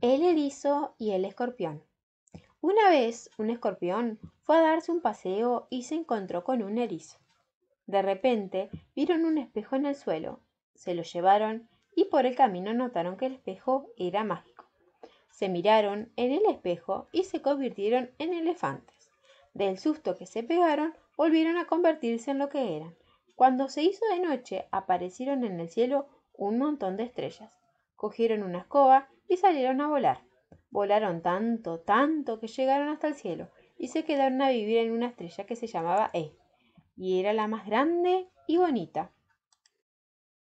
El erizo y el escorpión. Una vez un escorpión fue a darse un paseo y se encontró con un erizo. De repente vieron un espejo en el suelo, se lo llevaron y por el camino notaron que el espejo era mágico. Se miraron en el espejo y se convirtieron en elefantes. Del susto que se pegaron, volvieron a convertirse en lo que eran. Cuando se hizo de noche, aparecieron en el cielo un montón de estrellas. Cogieron una escoba y salieron a volar. Volaron tanto, tanto que llegaron hasta el cielo y se quedaron a vivir en una estrella que se llamaba E, y era la más grande y bonita.